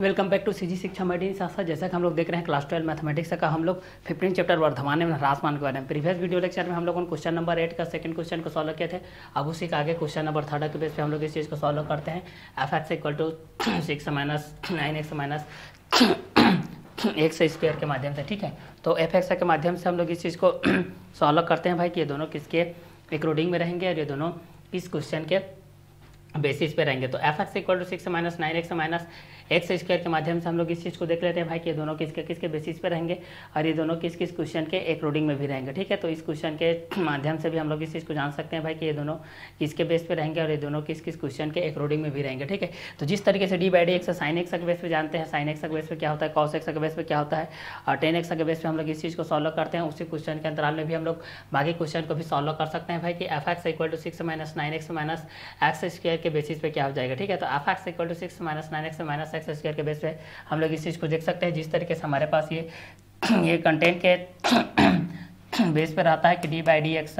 Welcome back to CG शिक्षा मेडिन साथ जैसा कि हम लोग देख रहे हैं क्लास ट्वेल्व मैथमेटिक्स का हम लोग फिफ्टीन चैप्टर वर्धमान में रासमान के बारे में प्रीवियस वीडियो लेक्चर में हम लोगों ने क्वेश्चन नंबर एट का सेकंड क्वेश्चन को सॉल्व किए थे अब उसी के आगे क्वेश्चन नंबर थर्ड के बेस पे हम लोग इस चीज़ को सॉल्व करते हैं f x equal to six minus nine x minus एक से स्क्वेयर के माध्यम से ठीक है तो एफ एक्स के माध्यम से हम लोग इस चीज़ को सॉल्व करते हैं भाई कि ये दोनों किसके रिक्रूटिंग में रहेंगे और ये दोनों किस क्वेश्चन के बेसिस पे रहेंगे तो f x equal to six minus nine x minus x square के माध्यम से हम लोग इस चीज़ को देख लेते हैं भाई कि ये दोनों किसके किसके बेसिस पे रहेंगे और ये दोनों किस किस क्वेश्चन के एक रोडिंग में भी रहेंगे ठीक है तो इस क्वेश्चन के माध्यम से भी हम लोग इस चीज़ को जान सकते हैं भाई कि ये दोनों किसके बेस पर रहेंगे और ये दोनों किस किस क्वेश्चन के एक रोडिंग में भी रहेंगे ठीक है तो जिस तरीके से d by d x sine x के बेस पर जानते हैं साइन एक्स के बेस पर क्या होता है कॉस एक्स के बेस पर क्या होता है और टेन एक्स के बेस पर हम लोग इस चीज़ को सॉल्व करते हैं उसी क्वेश्चन के अंतराल में भी हम लोग बाकी क्वेश्चन को भी सॉल्व कर सकते हैं भाई कि f x equal to six minus nine x minus x square के बेसिस पे क्या हो जाएगा ठीक है तो f x equal to six minus nine x minus exercise करके बेस पे हम लोग इस चीज़ को देख सकते हैं जिस तरीके से हमारे पास ये ये कंटेंट के बेस पर आता है कि d by d x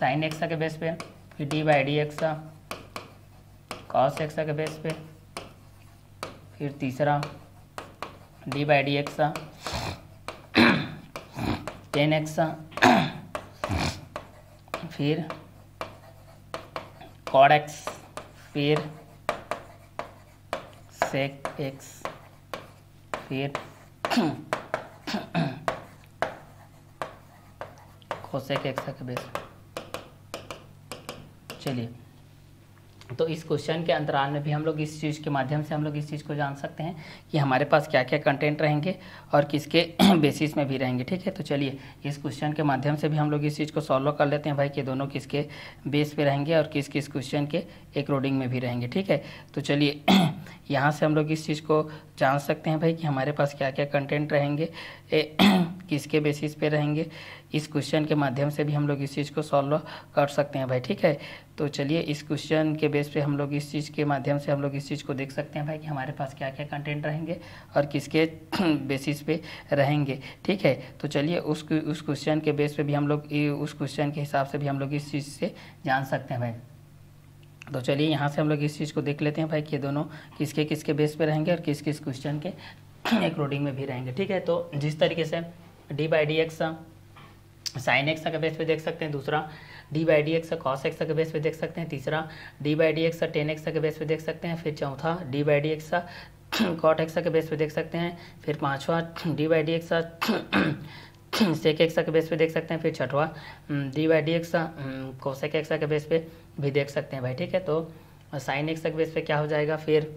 sine x के बेस पे फिर d by d x cos x के बेस पे फिर तीसरा d by d x tan x फिर कॉड एक्स फिर सेक एक्स फिर कोसेक एक्स का बेस चलिए तो इस क्वेश्चन के अंतराल में भी हम लोग इस चीज़ के माध्यम से हम लोग इस चीज़ को जान सकते हैं कि हमारे पास क्या क्या कंटेंट रहेंगे और किसके बेसिस में भी रहेंगे ठीक है तो चलिए इस क्वेश्चन के माध्यम से भी हम लोग इस चीज़ को सॉल्व कर लेते हैं भाई कि दोनों किसके बेस पे रहेंगे और किस किस क्वेश्चन के एक रोडिंग में भी रहेंगे ठीक है तो चलिए यहाँ से हम लोग इस चीज़ को जान सकते हैं भाई कि हमारे पास क्या क्या कंटेंट रहेंगे किसके बेसिस पे रहेंगे इस क्वेश्चन के माध्यम से भी हम लोग इस चीज़ को सॉल्व कर सकते हैं भाई ठीक है तो चलिए इस क्वेश्चन के बेस पे हम लोग इस चीज़ के माध्यम से हम लोग इस चीज़ को देख सकते हैं भाई कि हमारे पास क्या क्या कंटेंट रहेंगे और किसके बेसिस पे रहेंगे ठीक है तो चलिए उस उस क्वेश्चन के बेस पर भी हम लोग उस क्वेश्चन के हिसाब से भी हम लोग इस चीज़ से जान सकते हैं भाई तो चलिए यहाँ से हम लोग इस चीज़ को देख लेते हैं भाई कि ये दोनों किसके किसके बेस पे रहेंगे और किस किस क्वेश्चन के अकॉर्डिंग में भी रहेंगे ठीक है तो जिस तरीके से d by d x sine x के बेस पे देख सकते हैं दूसरा d by d x cos x के बेस पे देख सकते हैं तीसरा d by d x tan x के बेस पे देख सकते हैं फिर चौथा d by d x cot x के बेस पे देख सकते हैं फिर पांचवा d by d x sec x के बेस पे देख सकते हैं फिर छठवा d by d x cosec x के बेस पे भी देख सकते हैं भाई ठीक है तो साइन एक्सा के बेस पे क्या हो जाएगा फिर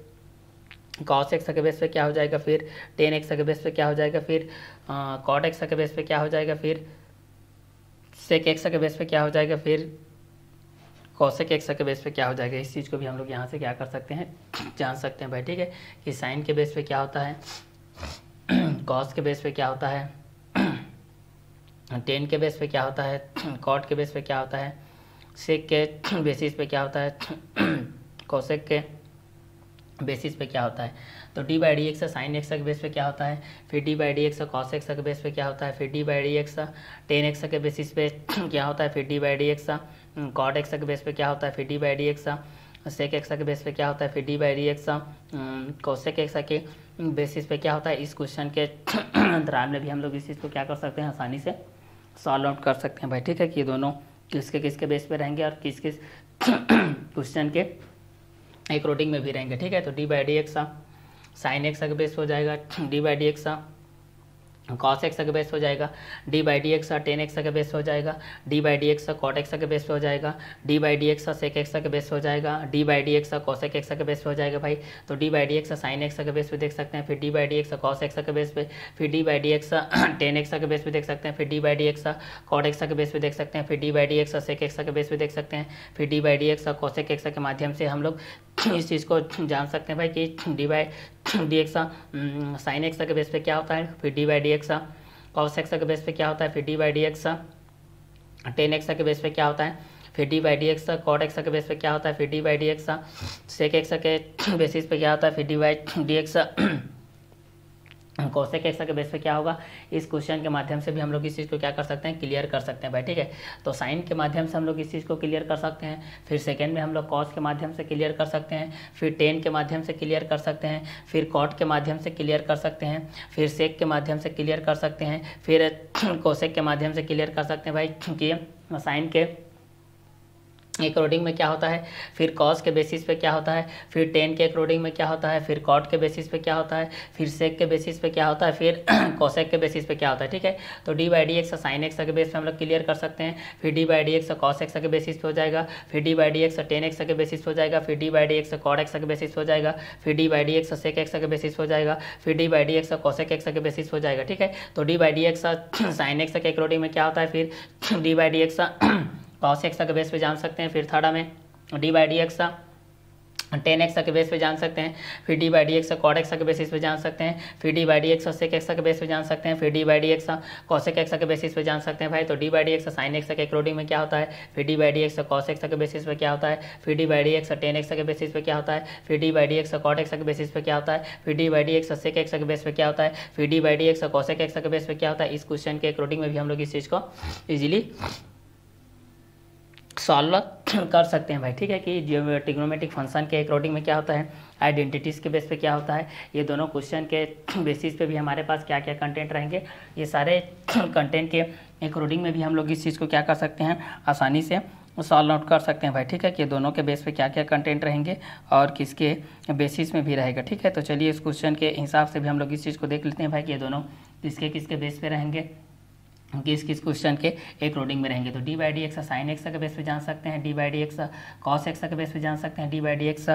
कॉस एक्स के बेस पे क्या हो जाएगा फिर टेन एक्स के बेस पे क्या हो जाएगा फिर कॉट एक्स के बेस पे क्या हो जाएगा फिर सेक एक्स के बेस पे क्या हो जाएगा फिर कौशिक एक्स के बेस पे क्या हो जाएगा इस चीज़ को भी हम लोग यहाँ से क्या कर सकते हैं जान सकते हैं भाई ठीक है कि साइन के बेस पे क्या होता है कॉस के बेस पे क्या होता है टेन के बेस पे क्या होता है कॉट के बेस पे क्या होता है सेक के बेसिस पे क्या होता है कौशिक के बेसिस पे क्या होता है तो d by d x sine x के बेस पे क्या होता है फिर d by d x cos x के बेस पे क्या होता है फिर d by d x tan x के बेसिस पे क्या होता है फिर d by d x cot x के बेस पे क्या होता है फिर d by d x sec x के बेस पे क्या होता है फिर d by d x cosec x के बेसिस पे क्या होता है इस क्वेश्चन के दौरान में भी हम लोग इस चीज़ को क्या कर सकते हैं आसानी से सॉल्व आउट कर सकते हैं भाई ठीक है कि ये दोनों किसके किसके बेस पे रहेंगे और किस किस क्वेश्चन के एक रोटिंग में भी रहेंगे ठीक है तो d by d x sine x base हो जाएगा d by d x cos x का बेस हो जाएगा d by d x tan x का बेस हो जाएगा d by d x cot x का बेस हो जाएगा d by d x sec x का बेस हो जाएगा d by d x cosec x का बेस हो जाएगा भाई तो d by d x sine x का बेस भी देख सकते हैं फिर d by d x cos x का बेस पे फिर d by d x tan x का बेस भी देख सकते हैं फिर d by d x cot x का बेस भी देख सकते हैं फिर d by d x sec x का बेस भी देख सकते हैं फिर d by d x cosec x के माध्यम से हम लोग इस चीज़ को जान सकते हैं भाई कि d by d x sine x के बेस पे क्या होता है फिर d by d x cos x के बेस पे क्या होता है फिर d by d x tan x के बेस पे क्या होता है फिर d by d x cot x के बेस पे क्या होता है फिर d by d x sec x के बेसिस पे क्या होता है फिर डी बाई डी एक्स हम्म। कौशिक एक्सर के बेस पे क्या होगा इस क्वेश्चन के माध्यम से भी हम लोग इस चीज़ को क्या कर सकते हैं क्लियर कर सकते हैं भाई ठीक है तो साइन के माध्यम से हम लोग इस चीज़ को क्लियर कर सकते हैं फिर सेकेंड में हम लोग कॉस के माध्यम से क्लियर कर सकते हैं फिर टेन के माध्यम से क्लियर कर सकते हैं फिर कॉट के माध्यम से क्लियर कर सकते हैं फिर सेक के माध्यम से क्लियर कर सकते हैं फिर कौशे के माध्यम से क्लियर कर सकते हैं भाई क्योंकि साइन के अकॉर्डिंग में क्या होता है फिर कॉस के बेसिस पे क्या होता है फिर टेन के अकॉर्डिंग में क्या होता है फिर कॉट के बेसिस पे क्या होता है फिर सेक के बेसिस पे क्या होता है फिर कॉसेक के बेसिस पे क्या होता है ठीक है तो d by d x sine x के बेस पे हम लोग क्लियर कर सकते हैं फिर d by d x cos x के बेसिस पे हो जाएगा फिर d by d x tan x के बेसिस हो जाएगा फिर d by d x cot x के बेसिस हो जाएगा फिर d by d x sec x के बेसिस हो जाएगा फिर d by d x cosec x के बेसिस हो जाएगा ठीक है तो d by d x sine x के अकॉर्डिंग में क्या होता है फिर d by d x cos x के बेस पे जान सकते हैं फिर थर्ड हमें d by d x tan x के बेस पे जान सकते हैं फिर d by d x cot x के बेसिस पे जान सकते हैं फिर d by d x sec x के बेस पे जान सकते हैं फिर d by d x cosec x के बेसिस पे जान सकते हैं भाई तो d by d x sine x के अकॉर्डिंग में क्या होता है फिर d by d x cos x के बेसिस पे क्या होता है फिर d by d x tan x के बेसिस पे क्या होता है फिर d by d x cot x के बेसिस पे क्या होता है फिर d by d x sec x के बेस पे क्या होता है फिर d by d x cosec x के बेस पे क्या होता है इस क्वेश्चन के अकॉर्डिंग में भी हम लोग इस चीज़ को ईजिली सॉल्व कर सकते हैं भाई ठीक है कि जियो टिग्नोमेटिक फंक्शन के अकॉर्डिंग में क्या होता है आइडेंटिटीज़ के बेस पे क्या होता है ये दोनों क्वेश्चन के बेसिस पे भी हमारे पास क्या क्या कंटेंट रहेंगे ये सारे कंटेंट के अकॉर्डिंग में भी हम लोग इस चीज़ को क्या कर सकते हैं आसानी से सॉल्व आउट कर सकते हैं भाई ठीक है कि दोनों के बेस पे क्या क्या कंटेंट रहेंगे और किसके बेसिस में भी रहेगा ठीक है तो चलिए इस क्वेश्चन के हिसाब से भी हम लोग इस चीज़ को देख लेते हैं भाई कि ये दोनों किसके किसके बेस पे रहेंगे किस किस क्वेश्चन के एक रोडिंग में रहेंगे तो d by d x sine x के बेस पे जान सकते हैं d by d x cos x के बेस पे जान सकते हैं d by d x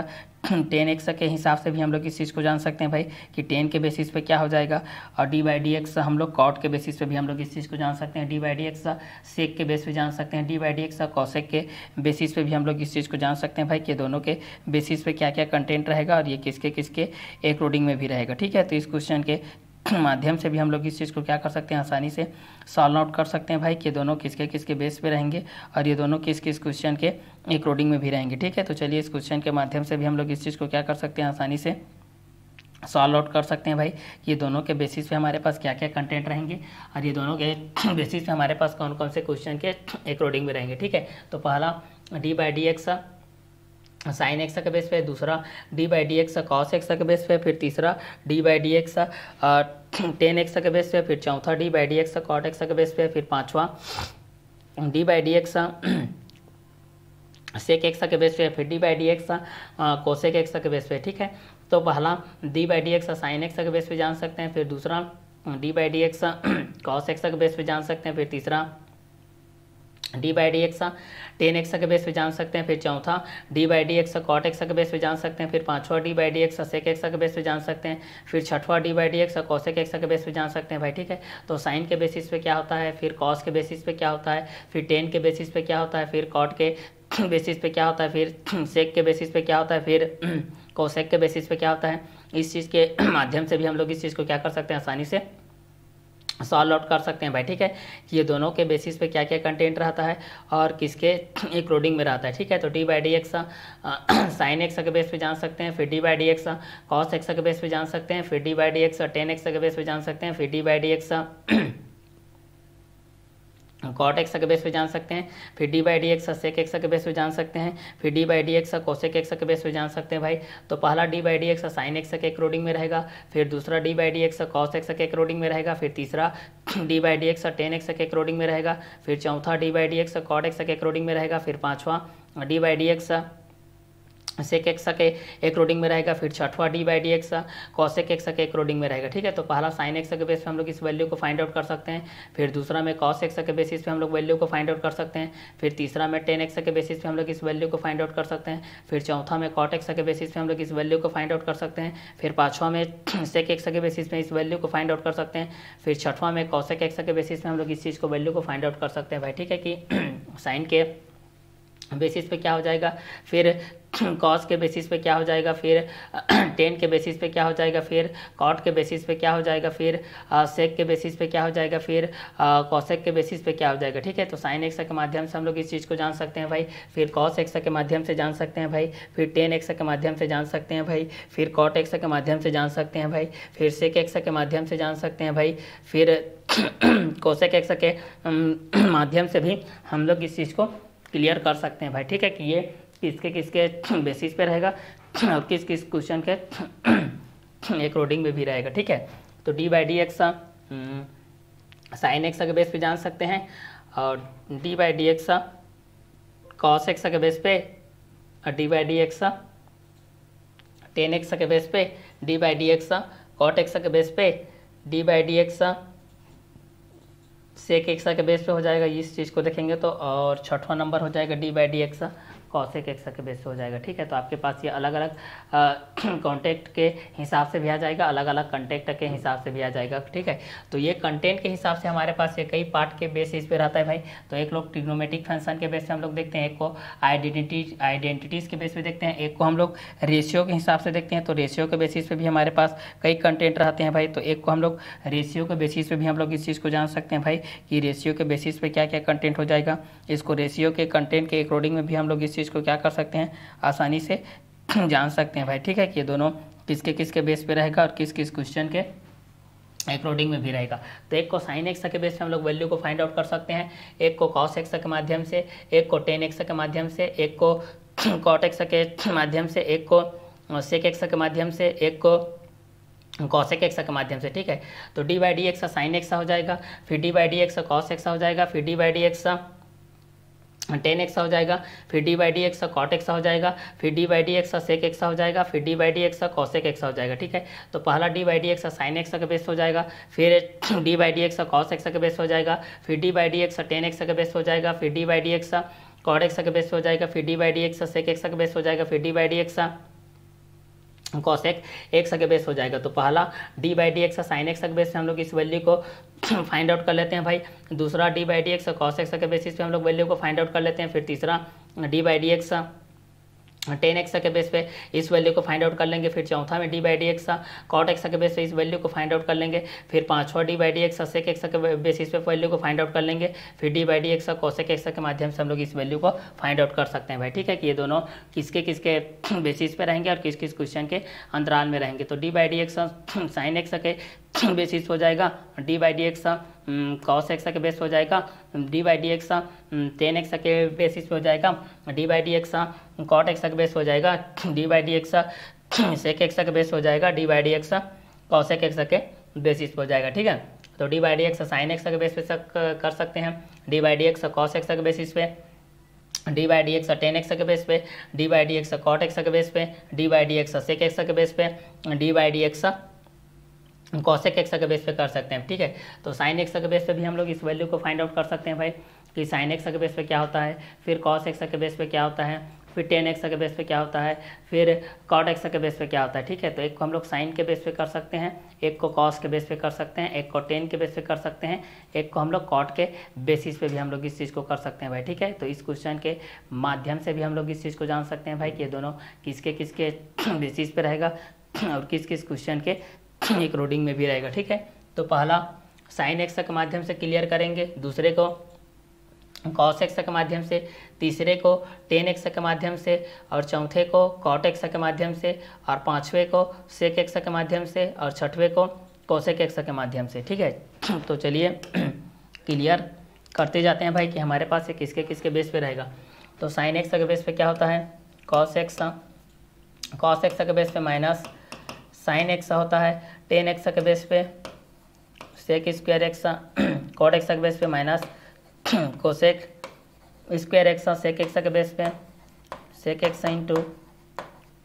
tan x के हिसाब से भी हम लोग इस चीज़ को जान सकते हैं भाई कि टेन के बेसिस पे क्या हो जाएगा और डी बाई डी एक्स हम लोग कॉट के बेसिस पे भी हम लोग इस चीज़ को जान सकते हैं d by d x sec के बेस पे जान सकते हैं d by d x cosec के बेसिस पे भी हम लोग इस चीज़ को जान सकते हैं भाई कि दोनों के बेसिस पे क्या क्या कंटेंट रहेगा और ये किसके किसके एक रोडिंग में भी रहेगा ठीक है तो इस क्वेश्चन के माध्यम से भी हम लोग इस चीज़ को क्या कर सकते हैं आसानी से सॉल्व आउट कर सकते हैं भाई कि दोनों किसके किसके बेस पे रहेंगे और ये दोनों किस किस क्वेश्चन के एक रोडिंग में भी रहेंगे ठीक है तो चलिए इस क्वेश्चन के माध्यम से भी हम लोग इस चीज़ को क्या कर सकते हैं आसानी से सॉल्व आउट कर सकते हैं भाई ये दोनों के बेसिस पे हमारे पास क्या क्या कंटेंट रहेंगे और ये दोनों के बेसिस पे हमारे पास कौन कौन से क्वेश्चन के एक रोडिंग में रहेंगे ठीक है तो पहला d by d x sine x का बेस पे दूसरा d by d x cos x के बेस पे फिर तीसरा d by d x tan x के बेस पे फिर चौथा d by d x cot x के बेस पे फिर पांचवा d by d x sec x के बेस पे फिर d by d x cosec x के बेस पे ठीक है तो पहला d by d x sine x के बेस पे जान सकते हैं फिर दूसरा d by d x cos x के बेस पे जान सकते हैं फिर तीसरा d by d x tan x के बेस पे जान सकते हैं फिर चौथा d by d x cot x के बेस पे जान सकते हैं फिर पांचवा d by d x sec x के बेस पे जान सकते हैं फिर छठवा d by d x cosec x के बेस पे जान सकते हैं भाई ठीक है तो साइन के बेसिस पे क्या होता है फिर कॉस के बेसिस पे क्या होता है फिर टेन के बेसिस पे क्या होता है फिर कॉट के बेसिस पे क्या होता है फिर सेक के बेसिस पे क्या होता है फिर कौशेक के बेसिस पे क्या होता है इस चीज़ के माध्यम से भी हम लोग इस चीज़ को क्या कर सकते हैं आसानी से सॉल्व आउट कर सकते हैं भाई ठीक है ये दोनों के बेसिस पे क्या क्या कंटेंट रहता है और किसके एक रोडिंग में रहता है ठीक है तो d by d x sine x के बेस पे जान सकते हैं फिर d by d x cos x के बेस पे जान सकते हैं फिर d by d x tan x के बेस पे जान सकते हैं फिर d by d x cot x के बेस पे जान सकते हैं फिर d by d x sec x के बेस पे जान सकते हैं फिर d by d x cosec x के बेस पे जान सकते हैं भाई तो पहला d by d x sine x के रोडिंग में रहेगा फिर दूसरा d by d x cos x के क्रोडिंग में रहेगा फिर तीसरा d by d x tan x के क्रोडिंग में रहेगा फिर चौथा d by d x cot x के रोडिंग में रहेगा फिर पाँचवा d by d x sec x के एक रोडिंग में रहेगा फिर छठवा d by d x cosec x के एक रोडिंग में रहेगा ठीक है तो पहला साइन एक्स के बेस पे हम लोग इस वैल्यू को फाइंड आउट कर सकते हैं फिर दूसरा में कॉस एक्सा के बेसिस पे हम लोग वैल्यू को फाइंड आउट कर सकते हैं फिर तीसरा में टेन एक्सा के बेसिस पे हम लोग इस वैल्यू को फाइंड आउट कर सकते हैं फिर चौथा में कॉट एक्सा के बेसिस पे हम लोग इस वैल्यू को फाइंड आउट कर सकते हैं फिर पाँचवा में सेक एक्स के बेसिस पे इस वैल्यू को फाइंड आउट कर सकते हैं फिर छठवा में कॉसेक एक्सा के बेसिस पे हम लोग इस चीज़ को वैल्यू को फाइंड आउट कर सकते हैं भाई ठीक है कि साइन के बेसिस पे क्या हो जाएगा फिर कॉस के बेसिस पे क्या हो जाएगा फिर टेन के बेसिस पे क्या हो जाएगा फिर कॉट के बेसिस पे क्या हो जाएगा फिर सेक के बेसिस पे क्या हो जाएगा फिर कॉसेक के बेसिस पे क्या हो जाएगा ठीक है तो साइन एक्सा के माध्यम से हम लोग इस चीज़ को जान सकते हैं भाई फिर कॉस एक्सा के माध्यम से जान सकते हैं भाई फिर टेन एक्सा के माध्यम से जान सकते हैं भाई फिर कॉट एक्सा के माध्यम से जान सकते हैं भाई फिर सेक एक्सा के माध्यम से जान सकते हैं भाई फिर कोसेक एक्सा के माध्यम से भी हम लोग इस चीज़ को क्लियर कर सकते हैं भाई ठीक है कि ये किसके किसके बेसिस पे रहेगा और किस किस क्वेश्चन के एक रोडिंग में भी रहेगा ठीक है तो d by d x sine x के बेस पे जान सकते हैं और d by d x cos x के बेस पे और d by d x tan x के बेस पे d by d x cot x के बेस पे d by d x sec x के बेस पे हो जाएगा इस चीज़ को देखेंगे तो और छठवां नंबर हो जाएगा d by d x cosec x के बेस हो जाएगा ठीक है तो आपके पास ये अलग अलग कॉन्टैक्ट के हिसाब से भी आ जाएगा अलग अलग कंटेक्ट के हिसाब से भी आ जाएगा ठीक है तो ये कंटेंट के हिसाब से हमारे पास ये कई पार्ट के बेस इस पे रहता है भाई तो एक लोग टिग्नोमेटिक फंक्शन के बेस पे हम लोग देखते हैं एक को आइडेंटिटी आइडेंटिटीज़ के बेस पर देखते हैं एक को हम लोग रेशियो के हिसाब से देखते हैं तो रेशियो के बेसिस पे भी हमारे पास कई कंटेंट रहते हैं भाई तो एक को हम लोग रेशियो के बेसिस पर भी हम लोग इस चीज़ को जान सकते हैं भाई कि रेशियो के बेसिस पर क्या क्या कंटेंट हो जाएगा इसको रेशियो के कंटेंट के अकॉर्डिंग में भी हम लोग इस चीज़ को क्या कर सकते हैं आसानी से जान सकते हैं भाई ठीक है कि ये दोनों किसके किसके बेस पे रहेगा और किस किस क्वेश्चन के अकॉर्डिंग में भी रहेगा तो एक को साइन एक्स के बेस पे हम लोग वैल्यू को फाइंड आउट कर सकते हैं एक को कॉस एक्स के माध्यम से एक को टेन एक्स के माध्यम से एक को कॉट एक्स के माध्यम से एक को सेक एक्स के माध्यम से एक को कॉसेक एक्स के माध्यम से ठीक है तो d by d x sine x हो जाएगा फिर d by d x cos x हो जाएगा फिर d by d x tan x हो जाएगा फिर d by d x cot x हो जाएगा फिर d by d x sec x हो जाएगा फिर d by d x cosec x हो जाएगा ठीक है तो पहला d by d x sine x का बेस हो जाएगा फिर d by d x cos x का बेस हो जाएगा फिर d by d x tan x का बेस हो जाएगा फिर d by d x cot x का बेस हो जाएगा फिर d by d x sec x का बेस हो जाएगा फिर d by d x cosec x अगे बेस हो जाएगा तो पहला d by d x sine x अगे बेस हम लोग इस वैल्यू को फाइंड आउट कर लेते हैं भाई दूसरा d by d x cos x के बेसिस पे हम लोग वैल्यू को फाइंड आउट कर लेते हैं फिर तीसरा d by d x tan x के बेस पे इस वैल्यू को फाइंड आउट कर लेंगे फिर चौथा में d by d x cot x के बेस पे इस वैल्यू को फाइंड आउट कर लेंगे फिर पांचवा d by d x sec x के बेसिस पे वैल्यू को फाइंड आउट कर लेंगे फिर d by d x cosec x के माध्यम से हम लोग इस वैल्यू को फाइंड आउट कर सकते हैं भाई ठीक है कि ये दोनों किसके किसके बेसिस पे रहेंगे और किस किस क्वेश्चन के अंतराल में रहेंगे तो d by d x sine x के बेसिस हो जाएगा d by d x cos x के बेस हो जाएगा d by d x tan x के बेसिस हो जाएगा d by d x cot x के बेस हो जाएगा d by d x sec x के बेस हो जाएगा d by d x cosec x के बेसिस हो जाएगा ठीक है तो d by d x sine x के बेस पे कर सकते हैं d by d x cos x के बेसिस पे d by d x tan x के बेस पे d by d x cot x के बेस पे d by d x sec x के बेस पे d by d x cosec x के base पे कर सकते हैं ठीक है तो साइन एक्सा के बेस पे भी हम लोग इस वैल्यू को फाइंड आउट कर सकते हैं भाई कि साइन एक्स के बेस पे क्या होता है फिर कॉस एक्सा के बेस पे क्या होता है फिर टेन एक्सा के बेस पे क्या होता है फिर कॉट एक्सा के बेस पे क्या होता है ठीक है तो एक को हम लोग साइन के बेस पे कर सकते हैं एक को कॉस के बेस पे कर सकते हैं एक को टेन के बेस पे कर सकते हैं एक को हम लोग कॉट के बेसिस पे भी हम लोग इस चीज़ को कर सकते हैं भाई ठीक है तो इस क्वेश्चन के माध्यम से भी हम लोग इस चीज़ को जान सकते हैं भाई कि ये दोनों किसके किसके बेसिस पे रहेगा और किस किस क्वेश्चन के एक रोडिंग में भी रहेगा ठीक है तो पहला साइन एक्स के माध्यम से क्लियर करेंगे दूसरे को कॉस एक्स के माध्यम से तीसरे को टेन एक्स के माध्यम से और चौथे को कॉट एक्स के माध्यम से और पाँचवें को सेक एक्स के माध्यम से और छठवें को कोसेक एक्स के माध्यम से ठीक है तो चलिए क्लियर करते जाते हैं भाई कि हमारे पास ये किसके किसके बेस पे रहेगा तो साइन एक्स के बेस पे क्या होता है कॉस एक्स कॉस एक्स के बेस पे माइनस साइन एक्सा होता है टेन एक्स के बेस पे sec square x cot x के बेस पे minus cosec square x sec x के बेस पे sec x into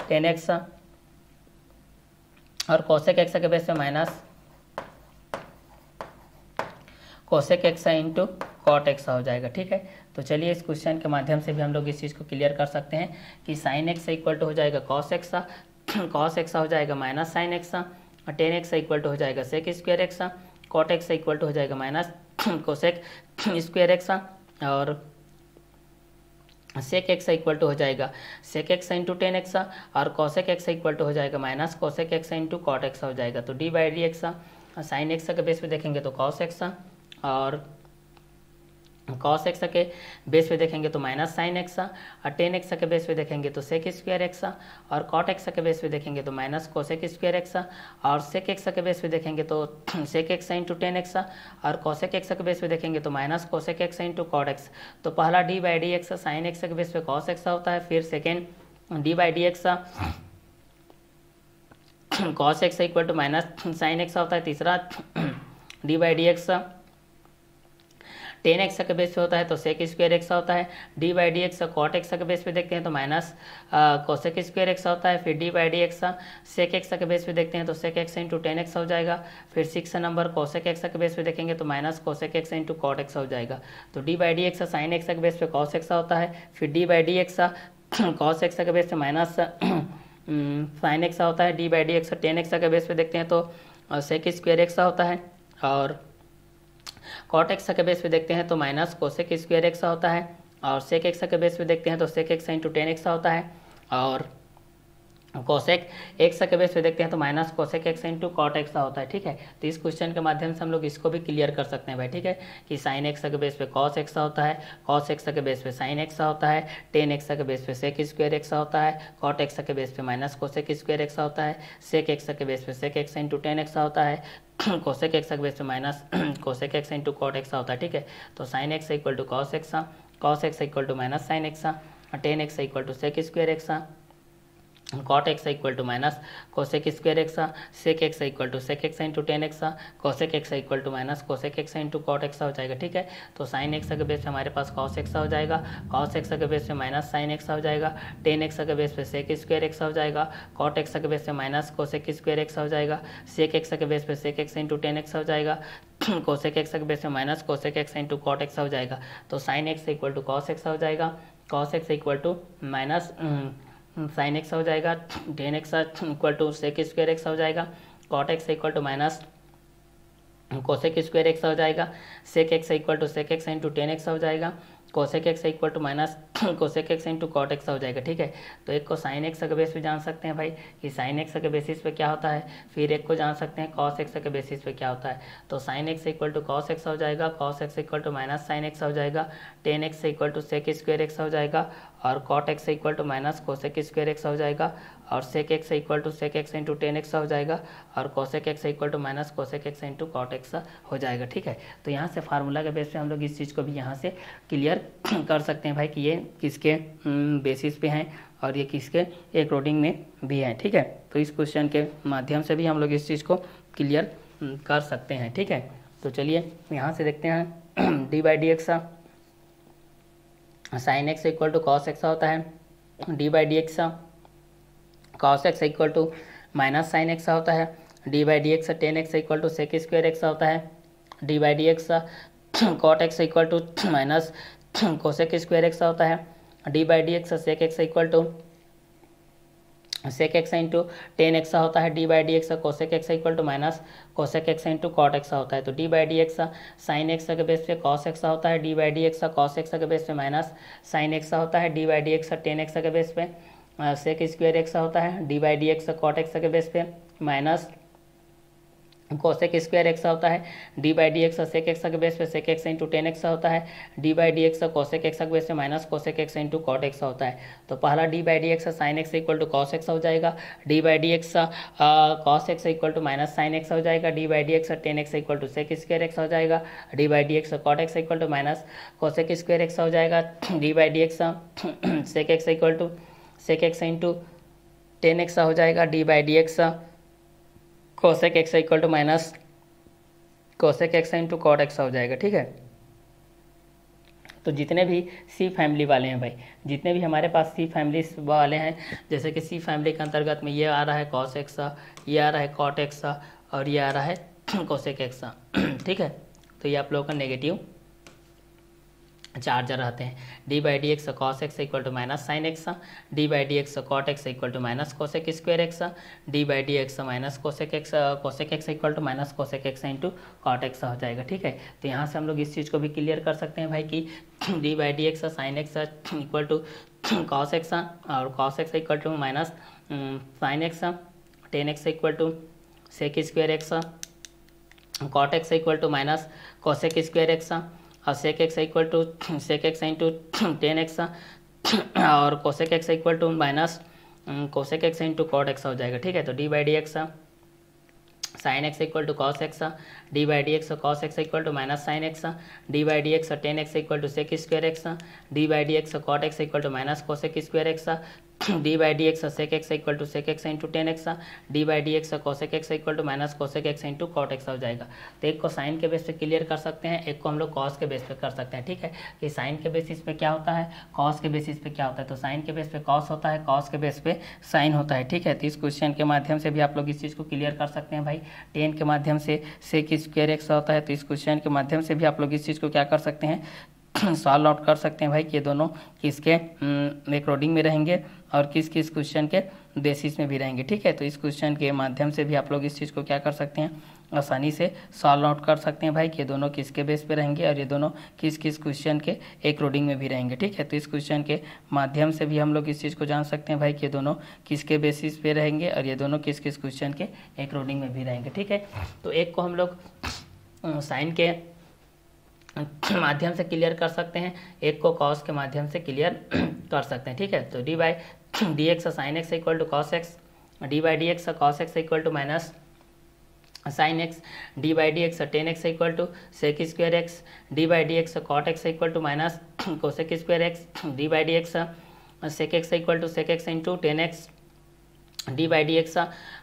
tan x और कोसेक एक्स के बेस पे minus cosec x into cot x हो जाएगा ठीक है तो चलिए इस क्वेश्चन के माध्यम से भी हम लोग इस चीज़ को क्लियर कर सकते हैं कि साइन एक्स इक्वल टू हो जाएगा कॉस एक्स कॉस एक्सा हो जाएगा माइनस साइन एक्सा और टेन एक्सा इक्वल टू हो जाएगा sec square x cot x equal to हो जाएगा माइनस कोसेक स्क्वायर एक्सा और सेक एक्सा इक्वल टू हो जाएगा sec x into tan x और कॉसेक एक्सा इक्वल टू हो जाएगा minus cosec x into cot x हो जाएगा तो d by d x sine x के बेस पे देखेंगे तो कॉस एक्सा और कॉस एक्सा के बेस पे देखेंगे तो माइनस साइन एक्सा और टेन एक्सा के बेस पे देखेंगे तो सेक स्क्वायर एक्सा और कॉट एक्सा के बेस पे देखेंगे तो माइनस कोसेक स्क्वायर एक्सा और सेक एक्सा के बेस पे देखेंगे तो sec x into tan x और कॉसेक एक्सा के बेस पे देखेंगे तो minus cosec x into cot x तो पहला d by d x sine x के बेस पे कॉस एक्सा होता है फिर second d by d x cos x equal to minus sine x होता है तीसरा d by d x tan x के बेस पे होता है तो सेक स्क्वेयर एक्स होता है d by d x cot x के बेस पे देखते हैं तो माइनस कोसेक स्क्वेयर एक्स होता है फिर d by d x sec x के बेस पे देखते हैं तो sec x into tan x हो जाएगा फिर सिक्स नंबर कोसेक एक्स के बेस पे देखेंगे तो minus cosec x into cot x हो जाएगा तो d by d x sine x के बेस पे कॉस एक्स होता है फिर d by d x cos x के बेस पे माइनस साइन एक्स होता है d by d x tan x के बेस पे देखते हैं तो सेक स्क्वेयर एक्स होता है और कॉट एक्सा के बेस पे देखते हैं तो माइनस कोसेक स्क्वायर एक्सा होता है और सेक एक्सा के बेस पे देखते हैं तो sec x into tan x होता है और कोसेक एक्स के बेस पे देखते हैं तो minus cosec x into cot x होता है ठीक है तो इस क्वेश्चन के माध्यम से हम लोग इसको भी क्लियर कर सकते हैं भाई ठीक है कि साइन एक्स के बेस पे कॉस एक्स होता है कॉस एक्स के बेस पे साइन एक्स होता है टेन एक्स के बेस पे सेक स्क्वेयर एक्स होता है कॉट एक्स के बेस पे माइनस कोसेक स्क्वेयर एक्स होता है सेक एक्स के बेस पे sec x into tan x होता है कोसेक एक्स के बेस पे minus cosec x into cot x होता है ठीक है तो sine x equal to cos x cos x equal to minus sine x tan x equal to sec square x cot x equal to minus cosec square x sec x equal to sec x into tan x cosec x equal to minus cosec x into cot x हो जाएगा ठीक है तो sin x के base पे हमारे पास cos x हो जाएगा cos x के बेस पे minus sin x हो जाएगा tan x के बेस पे sec square x हो जाएगा cot x के बेस पे minus cosec square x हो जाएगा sec x के बेस पे sec x into tan x हो जाएगा कोसेक एक्स के बेस में minus cosec x into cot x हो जाएगा तो sine x equal to cos x हो जाएगा cos x equal to minus sine x हो जाएगा tan x equal to sec square x हो जाएगा cot x equal to minus cosec square x हो जाएगा sec x equal to sec x into tan x हो जाएगा cosec x equal to minus cosec x into cot x हो जाएगा ठीक है तो एक को साइन एक्स के बेस पे जान सकते हैं भाई कि साइन एक्स के बेसिस पे क्या होता है फिर एक को जान सकते हैं कॉस एक्स के बेसिस पे क्या होता है तो sine x equal to cos x हो जाएगा cos x equal to minus sine x हो जाएगा tan x equal to sec square x हो जाएगा और cot x equal to minus cosec square x हो जाएगा और sec x equal to sec x into tan x हो जाएगा और cosec x equal to minus cosec x into cot x हो जाएगा ठीक है तो यहाँ से फार्मूला के बेस पे हम लोग इस चीज़ को भी यहाँ से क्लियर कर सकते हैं भाई कि ये किसके बेसिस हम्म, पे हैं और ये किसके एक रोडिंग में भी हैं ठीक है तो इस क्वेश्चन के माध्यम से भी हम लोग इस चीज़ को क्लियर हम्म, कर सकते हैं ठीक है तो चलिए यहाँ से देखते हैं d by d x sine x equal to cos x होता है d by d x cos x equal to minus sine x होता है d by d x tan x equal to sec square x होता है d by d x cot x equal to minus cosec square x होता है d by d x sec x equal to sec x into tan x होता है d by d x cosec x equal to minus cosec x into cot x होता है तो d by d x sine x के base पे cos x होता है d by d x cos x के बेस पे माइनस साइन एक्सा होता है d by d x tan x के बेस पे सेक स्क्वेयर एक्सा होता है d by d x cot x के बेस पे माइनस कोसेक स्क्वायर एक्स होता है d by d x sec x के बेस पे sec x into tan x होता है d by d x cosec x के बेस पे minus cosec x into cot x होता है तो पहला d by d x sine x equal to cos x हो जाएगा d by d x cos x equal to minus sine x हो जाएगा d by d x tan x equal to sec square x हो जाएगा d by d x cot x equal to minus cosec square x हो जाएगा d by d x sec x equal to sec x into tan x हो जाएगा d by d x cosec x equal to minus cosec x into cot x हो जाएगा ठीक है तो जितने भी सी फैमिली वाले हैं भाई जितने भी हमारे पास सी फैमिली वाले हैं जैसे कि सी फैमिली के अंतर्गत में ये आ रहा है कॉस एक्स ये आ रहा है कॉट एक्स और ये आ रहा है कोसेक एक्सा ठीक है तो ये आप लोगों का नेगेटिव चार्जर रहते हैं d by d x cos x equal to minus sine x d by d x cot x equal to minus cosec square x d by d x minus cosec x cosec x equal to minus cosec x into cot x हो जाएगा ठीक है तो यहाँ से हम लोग इस चीज़ को भी क्लियर कर सकते हैं भाई कि d by d x sine x equal to cos x और cos x equal to minus sine x tan x equal to sec square x cot x equal to minus cosec square x हाँ, हाँ, और sec x equal to sec x into tan x और cosec x equal to minus cosec x into cot x हो जाएगा ठीक है तो d by d x sine x equal to cos x d by d x cos x equal to minus sine x d by d x tan x equal to sec square x d by d x cot x equal to minus cosec square x d by d x sec x equal to sec x into tan x d by d x cosec x equal to minus cosec x into cot x हो जाएगा तो एक को sign के base पे clear कर सकते हैं एक को हम लोग कॉस के बेस पे कर सकते हैं ठीक है कि साइन के बेसिस पे क्या होता है कॉस के बेसिस पे क्या होता है तो साइन के बेस पे कॉस होता है कॉस के बेस पे साइन होता है ठीक है तो इस क्वेश्चन के माध्यम से भी आप लोग इस चीज़ को क्लियर कर सकते हैं भाई टेन के माध्यम से सेक स्क्वेयर एक्स होता है तो इस क्वेश्चन के माध्यम से भी आप लोग इस चीज़ को क्या कर सकते हैं सॉल्व आउट कर सकते हैं भाई कि ये दोनों किसके रिकॉर्डिंग हम्म, में रहेंगे और किस किस क्वेश्चन के बेसिस में भी रहेंगे ठीक है तो इस क्वेश्चन के माध्यम से भी आप लोग इस चीज़ को क्या कर सकते हैं आसानी से सॉल्व आउट कर सकते हैं भाई कि ये दोनों किसके बेस पे रहेंगे और ये दोनों किस किस क्वेश्चन के एक रोडिंग में भी रहेंगे ठीक है तो इस क्वेश्चन के माध्यम से भी हम लोग इस चीज़ को जान सकते हैं भाई कि ये दोनों किसके बेसिस पे रहेंगे और ये दोनों किस किस क्वेश्चन के एक रोडिंग में भी रहेंगे ठीक है तो एक को हम लोग साइन के माध्यम से क्लियर कर सकते हैं एक को कॉस के माध्यम से क्लियर कर सकते हैं ठीक है तो d by d x sine x equal to cos x d by d x cos x equal to minus sine x d by d x tan x equal to sec square x d by d x cot x equal to minus cosec square x d by d x sec x equal to sec x into tan x d by d x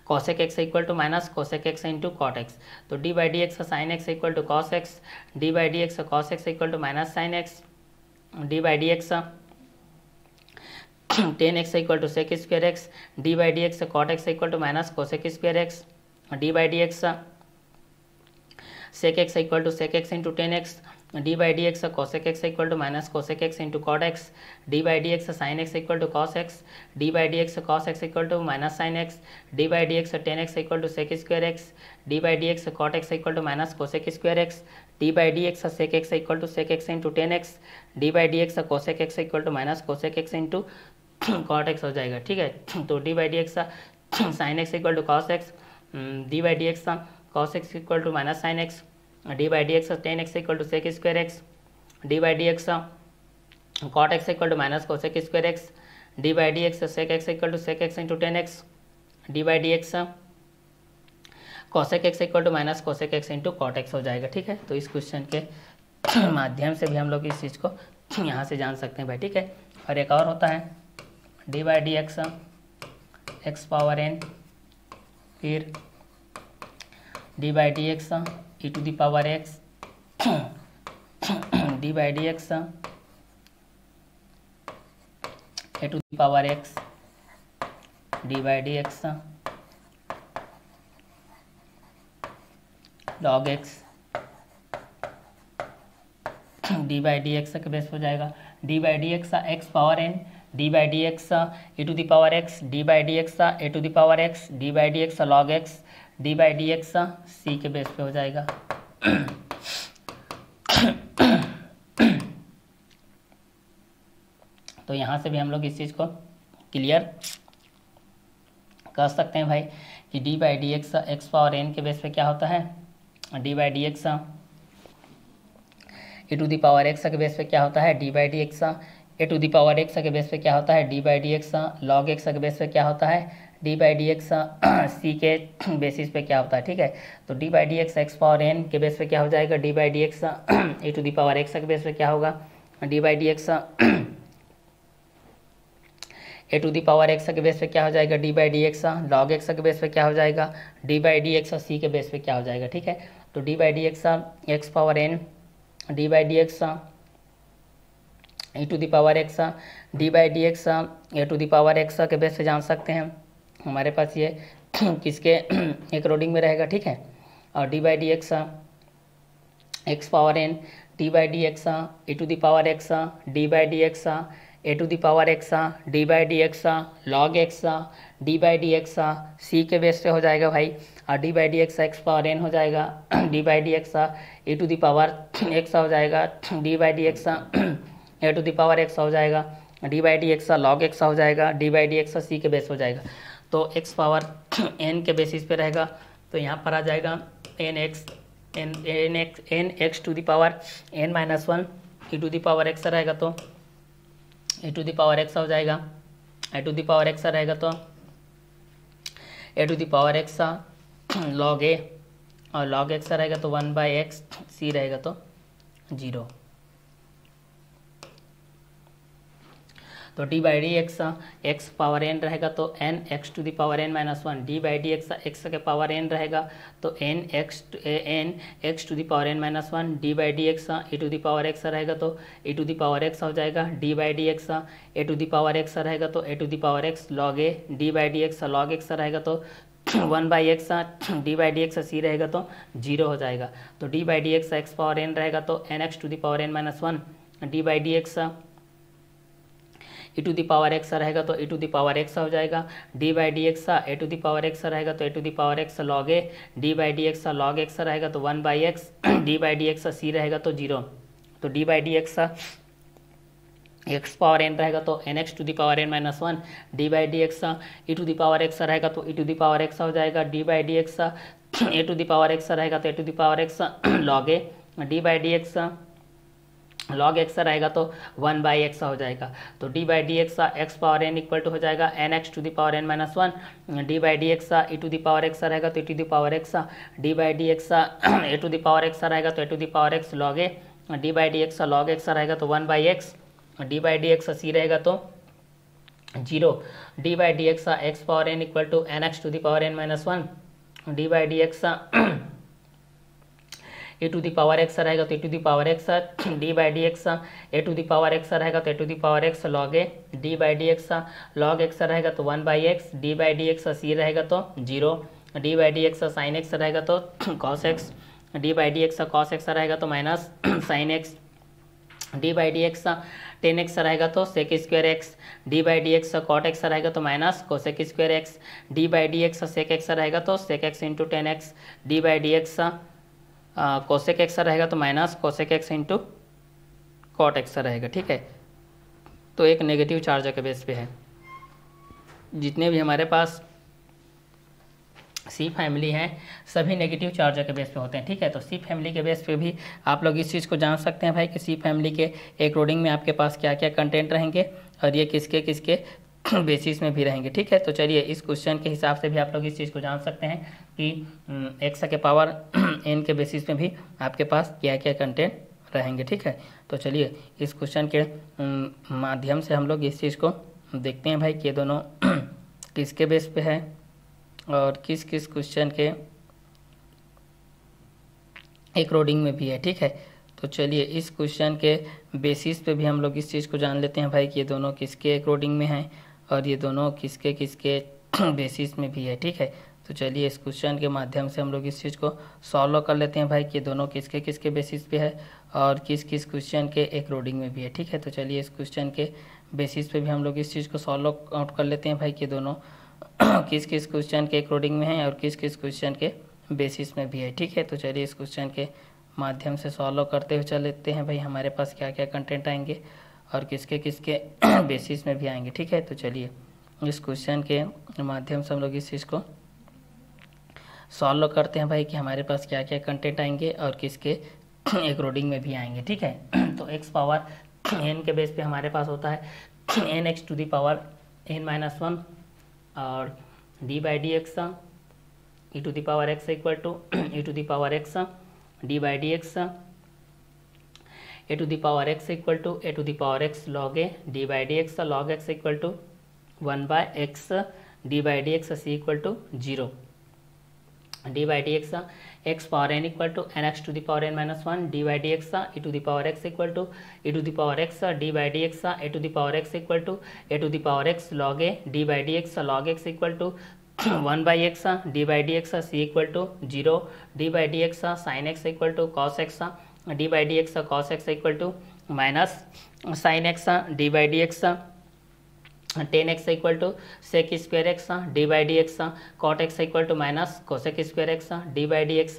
cosec x equal to minus cosec x into cot x तो d by d x का sine x equal to cos x d by d x का cos x equal to minus sine x d by d x tan x equal to sec square x d by d x cot x equal to minus cosec square x d by d x sec x equal to sec x into tan x d by d x cosec x equal to minus cosec x into cot x d by d x sine x equal to cos x d by d x cos x equal to minus sine x d by d x tan x equal to sec square x d by d x cot x equal to minus cosec square x d by d x sec x equal to sec x into tan x d by d x cosec x equal to minus cosec x into cot x हो जाएगा ठीक है तो d by d x sine x equal to cos x d by d x cos x equal to minus sine x d by d x tan x equal to sec square x d by d x cot x equal to minus को cosec square x d by d x sec x equal to sec x into tan x d by d x cosec x equal to minus cosec x into cot x हो जाएगा ठीक है तो इस question के माध्यम से भी हम लोग इस चीज़ को यहाँ से जान सकते हैं भाई ठीक है और एक और होता है d by d x x power n फिर d by d x to the power x d by d x a to the power x d by d x log x d by d x के base हो जाएगा d by d x x power n d by d x a to the power x d by d x a to the power x d by d x log x d by d x c के base पे हो जाएगा तो यहाँ से भी हम लोग इस चीज़ को क्लियर कर सकते हैं भाई कि d by d x x power n के बेस पे क्या होता है d by d x a to the power x के बेस पे क्या होता है d by d x a to the power x के बेस पे क्या होता है d by d x log x के बेस पे क्या होता है d by d x c के बेसिस पे क्या होता है ठीक है तो d by d x x power n के बेस पे क्या हो जाएगा d by d x a to the power x के बेस पे क्या होगा d by d x a to the power x के बेस पे क्या हो जाएगा d by d x log x के बेस पे क्या हो जाएगा d by d x c के बेस पे क्या हो जाएगा ठीक है तो d by d x x power n d by d x e to the power x d by d x a to the power x के base पे जान सकते हैं हमारे पास ये किसके एक रोडिंग में रहेगा ठीक है और d by d x x power n d by d x a to the power x d by d x a to the power x d by d x log x d by d x c के base पे हो जाएगा भाई और d by d x x power n हो जाएगा d by d x a to the power x हो जाएगा d by d x a to the power x हो जाएगा d by d x log x हो जाएगा d by d x c के base हो जाएगा तो एक्स पावर एन के बेसिस पे रहेगा तो यहाँ पर आ जाएगा n x n n x n x to the power n minus one e to the power x रहेगा तो ई टू दावर एक्स हो जाएगा ए टू दावर एक्स रहेगा तो a to the power x log a और लॉग एक्स रहेगा तो one by x c रहेगा तो जीरो तो d by d x x power n रहेगा तो n x to the power n minus one d by d x x के power n रहेगा तो n x n x to the power n minus one d by d x a to the power x रहेगा तो a to the power x हो जाएगा d by d x a to the power x रहेगा तो a to the power x log a d by d x log x रहेगा तो one by x d by d x c रहेगा तो zero हो जाएगा तो d by d x x power n रहेगा तो n x to the power n minus one d by d x e to the power x रहेगा तो e to the power x हो जाएगा d by d x a to the power x रहेगा तो a to the power x log a d by d x log x रहेगा तो one by x d by d x c रहेगा तो zero तो d by d x x power n रहेगा तो n x to the power n minus one d by d x e to the power x रहेगा तो e to the power x हो जाएगा d by d x a to the power x रहेगा तो a to the power x log a d by d x log x sir आएगा तो one by x हो जाएगा तो d by d x x power n equal to हो जाएगा n x to the power n minus one d by d x e to the power x रहेगा तो e to the power x d by d x a to the power x रहेगा तो a to the power x log a d by d x log x रहेगा तो one by x d by d x c रहेगा तो zero d by d x x power n equal to n x to the power n minus one d by d x a to the power x रहेगा तो a to the power x d by d x a to the power x रहेगा तो a to the power x log a d by d x log x रहेगा तो one by x d by d x c रहेगा तो zero d by d x sine x रहेगा तो cos x d by d x cos x रहेगा तो minus sine x d by d x tan x रहेगा तो sec square x d by d x cot x रहेगा तो minus cosec square x d by d x sec x रहेगा तो sec x into tan x d by d x cosec x रहेगा तो minus cosec x into cot x रहेगा ठीक है तो एक नेगेटिव चार्ज के बेस पे है जितने भी हमारे पास सी फैमिली हैं सभी नेगेटिव चार्ज के बेस पे होते हैं ठीक है तो सी फैमिली के बेस पे भी आप लोग इस चीज़ को जान सकते हैं भाई कि सी फैमिली के एक रोडिंग में आपके पास क्या क्या कंटेंट रहेंगे और ये किसके किसके बेसिस में भी रहेंगे ठीक है तो चलिए इस क्वेश्चन के हिसाब से भी आप लोग इस चीज़ को जान सकते हैं कि एक्स के पावर एन के बेसिस में भी आपके पास क्या क्या कंटेंट रहेंगे ठीक है तो चलिए इस क्वेश्चन के माध्यम से हम लोग इस चीज़ को देखते हैं भाई कि ये दोनों किसके बेस पे है और किस किस क्वेश्चन के एक रोडिंग में भी है ठीक है तो चलिए इस क्वेश्चन के बेसिस पे भी हम लोग इस चीज़ को जान लेते हैं भाई कि ये दोनों किसके एक रोडिंग में हैं और ये दोनों किसके किसके बेसिस में भी है ठीक है तो चलिए इस क्वेश्चन के माध्यम से हम लोग इस चीज़ को सॉल्व कर लेते हैं भाई कि दोनों किसके किसके बेसिस पे है और किस किस क्वेश्चन के एक रोडिंग में भी है ठीक है तो चलिए इस क्वेश्चन के बेसिस पे भी हम लोग इस चीज़ को सॉल्व आउट कर लेते हैं भाई कि दोनों किस किस क्वेश्चन के एक रोडिंग में है और किस किस क्वेश्चन के बेसिस में भी है ठीक है तो चलिए इस क्वेश्चन के माध्यम से सॉल्व करते हुए चल लेते हैं भाई हमारे पास क्या क्या कंटेंट आएंगे और किसके किसके बेसिस में भी आएंगे ठीक है तो चलिए इस क्वेश्चन के माध्यम से हम लोग इस चीज़ को सॉल्व करते हैं भाई कि हमारे पास क्या क्या कंटेंट आएंगे और किसके रोडिंग में भी आएंगे ठीक है तो एक्स पावर एन के बेस पे हमारे पास होता है n x to the power n minus one और d by d x e to the power x equal to e to the power x d by d x a to the power x equal to a to the power x log a d by dx log x equal to 1 by x d by dx is equal to 0 d by dx x power n equal to nx to the power n minus 1 d by dx e to the power x equal to e to the power x d by dx a to the power x equal to a to the power x log a d by dx log x equal to 1 by x d by dx is equal to 0 d by dx sin x equal to cos x d by d x cos x equal to minus sine x d by d x tan x equal to sec square x d by d x cot x equal to minus cosec square x d by d x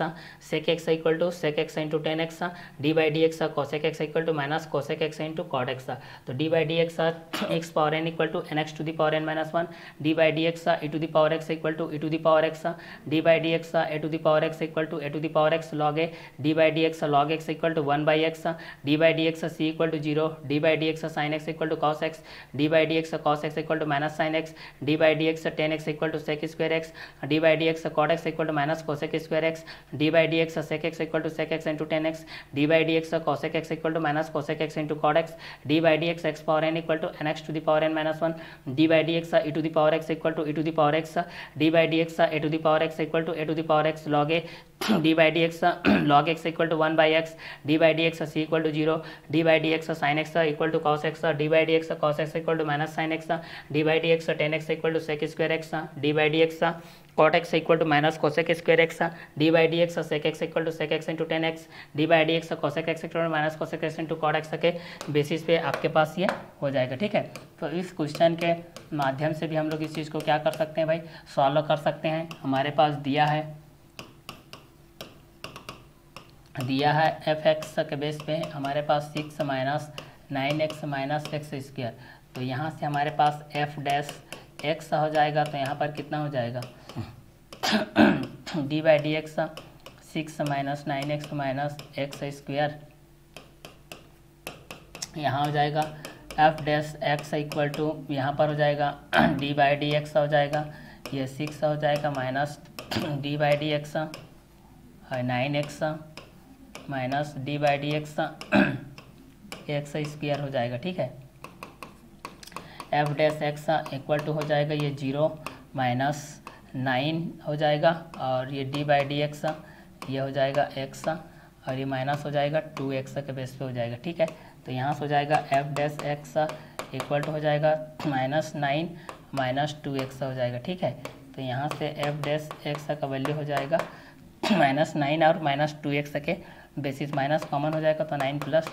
sec x equal to sec x into tan x d by d x cosec x equal to minus cosec x into cot x तो d by d x x power n equal to n x to the power n minus one d by d x e to the power x equal to e to the power x d by d x a to the power x equal to a to the power x log a d by d x log x equal to one by x d by d x c equal to zero d by d x sine x equal to cos x d by d x cos x equal to minus sine x d by dx tan x equal to sec square x d by dx cot x equal to minus cosec square x d by dx sec x equal to sec x into tan x d by dx cosec x equal to minus cosec x into cot x d by dx x power n equal to n x to the power n minus 1 d by dx e to the power x equal to e to the power x d by dx a to the power x equal to a to the power x log a d by dx log x equal to 1 by x d by dx c equal to 0 d by dx sin x equal to cos x d by dx cos x equal to minus sin x d by d x tan x equal to sec square x d by d x cot x equal to minus cosec square x d by d x sec x equal to sec x into tan x d by d x cosec x equal minus cosec x into cot x के basis पे आपके पास ये हो जाएगा ठीक है तो इस क्वेश्चन के माध्यम से भी हम लोग इस चीज़ को क्या कर सकते हैं भाई सॉल्व कर सकते हैं हमारे पास दिया है दिया है एफ एक्स के बेस पे हमारे पास six minus nine x minus x square तो यहाँ से हमारे पास एफ डैस एक्स हो जाएगा तो यहाँ पर कितना हो जाएगा d by d x six minus nine x minus x square यहाँ हो जाएगा f dash x equal to यहाँ पर हो जाएगा डी बाई डी एक्स हो जाएगा ये सिक्स हो जाएगा minus d by d x nine x minus d by d x x square हो जाएगा ठीक है f dash x equal to हो जाएगा ये जीरो माइनस नाइन हो जाएगा और ये डी बाई डी एक्स ये हो जाएगा एक्स और ये माइनस हो जाएगा टू एक्स के बेस पे हो जाएगा ठीक है तो यहाँ से हो जाएगा f dash x equal to हो जाएगा minus nine minus two x हो जाएगा ठीक है तो यहाँ से एफ डैस एक्स का वैल्यू हो जाएगा माइनस नाइन और माइनस टू एक्स के बेसिस माइनस कॉमन हो जाएगा तो नाइन प्लस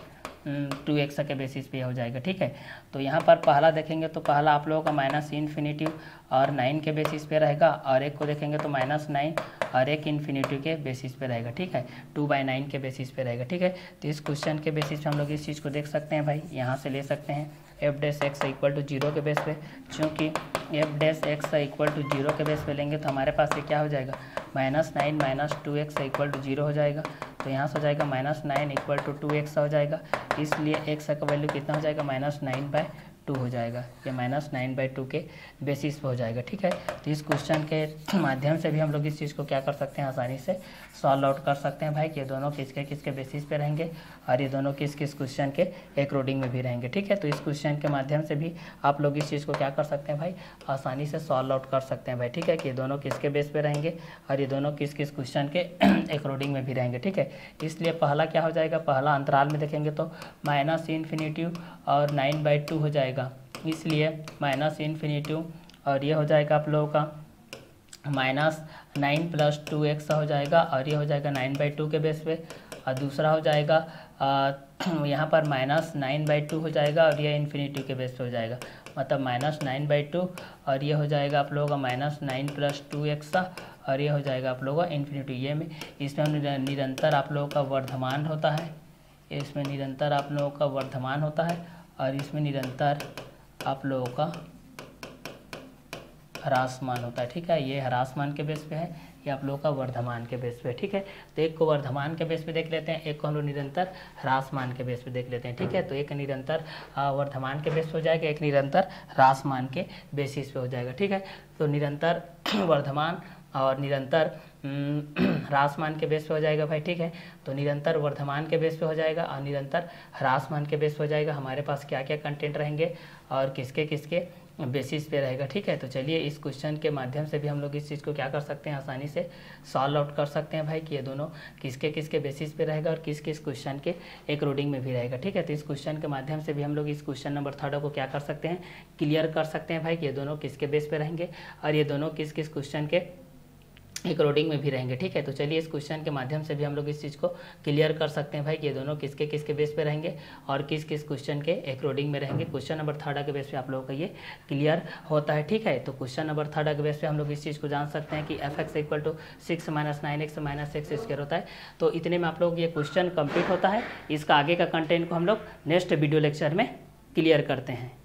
टू एक्स के बेसिस पे हो जाएगा ठीक है तो यहाँ पर पहला देखेंगे तो पहला आप लोगों का माइनस इन्फिनेटिव और नाइन के बेसिस पे रहेगा और एक को देखेंगे तो माइनस नाइन और एक इन्फिनीटिव के बेसिस पे रहेगा ठीक है टू बाई नाइन के बेसिस पे रहेगा ठीक है तो इस क्वेश्चन के बेसिस पे हम लोग इस चीज़ को देख सकते हैं भाई यहाँ से ले सकते हैं f dash x equal to zero के बेस पे चूँकि f dash x equal to zero के बेस पे लेंगे तो हमारे पास ये क्या हो जाएगा minus nine minus two x equal to zero हो जाएगा तो यहाँ से हो जाएगा minus nine equal to two x हो जाएगा इसलिए एक्स का वैल्यू कितना हो जाएगा माइनस नाइन बाय टू हो जाएगा ये माइनस नाइन बाई टू के बेसिस पे हो जाएगा ठीक है तो इस क्वेश्चन के माध्यम से भी हम लोग इस चीज़ को क्या कर सकते हैं आसानी से सॉल्व आउट कर सकते हैं भाई कि ये दोनों किसके किसके बेसिस पे रहेंगे और ये दोनों किस किस क्वेश्चन के एक रोडिंग में भी रहेंगे ठीक है तो इस क्वेश्चन के माध्यम से भी आप लोग इस चीज़ को क्या कर सकते हैं भाई आसानी से सॉल्व आउट कर सकते हैं भाई ठीक है कि ये दोनों किसके बेस पर रहेंगे और ये दोनों किस किस क्वेश्चन के एक रोडिंग में भी रहेंगे ठीक है इसलिए पहला क्या हो जाएगा पहला अंतराल में देखेंगे तो माइनस इन्फिनिटिव और नाइन बाई टू हो जाएगा इसलिए माइनस इन्फिनीटिव और ये हो जाएगा आप लोगों का minus nine plus two x हो जाएगा और ये हो जाएगा नाइन बाई टू के बेस पे और दूसरा हो जाएगा यहाँ पर माइनस नाइन बाई टू हो जाएगा और ये इन्फिनीटिव के बेस पे हो जाएगा मतलब माइनस नाइन बाई टू और ये हो जाएगा आप लोगों का minus nine plus two x और ये हो जाएगा आप लोगों का इन्फिनीटिव ये में इसमें निरंतर आप लोगों का वर्धमान होता है इसमें निरंतर आप लोगों का वर्धमान होता है और इसमें निरंतर आप लोगों का ह्रासमान होता है ठीक है ये हरासमान के बेस पे है ये आप लोगों का वर्धमान के बेस पे ठीक है तो एक को वर्धमान के बेस पे देख लेते हैं एक को हम लोग निरंतर ह्रासमान के बेस पे देख लेते हैं ठीक है तो एक निरंतर वर्धमान के बेस पे हो जाएगा एक निरंतर ह्रासमान के बेसिस पे हो जाएगा ठीक है तो निरंतर वर्धमान और निरंतर हम्म, ह्रासमान के बेस पे हो जाएगा भाई ठीक है तो निरंतर वर्धमान के बेस पे हो जाएगा और निरंतर ह्रासमान के बेस पे हो जाएगा हमारे पास क्या क्या कंटेंट रहेंगे और किसके किसके बेसिस पे रहेगा ठीक है तो चलिए इस क्वेश्चन के माध्यम से भी हम लोग इस चीज़ को क्या कर सकते हैं आसानी से सॉल्व आउट कर सकते हैं भाई कि ये दोनों किसके किसके बेसिस पे रहेगा और किस किस क्वेश्चन के एक रोडिंग में भी रहेगा ठीक है तो इस क्वेश्चन के माध्यम से भी हम लोग इस क्वेश्चन नंबर थर्ड को क्या कर सकते हैं क्लियर कर सकते हैं भाई कि ये दोनों किसके बेस पर रहेंगे और ये दोनों किस किस क्वेश्चन के एक रोडिंग में भी रहेंगे ठीक है तो चलिए इस क्वेश्चन के माध्यम से भी हम लोग इस चीज़ को क्लियर कर सकते हैं भाई कि ये दोनों किसके किसके बेस पे रहेंगे और किस किस क्वेश्चन के एक में रहेंगे क्वेश्चन नंबर थर्ड के बेस पे आप लोगों का ये क्लियर होता है ठीक है तो क्वेश्चन नंबर थर्ड के बेस पे हम लोग इस चीज़ को जान सकते हैं कि f x equal to six minus nine x minus x square होता है तो इतने में आप लोग ये क्वेश्चन कंप्लीट होता है इसका आगे का कंटेंट को हम लोग नेक्स्ट वीडियो लेक्चर में क्लियर करते हैं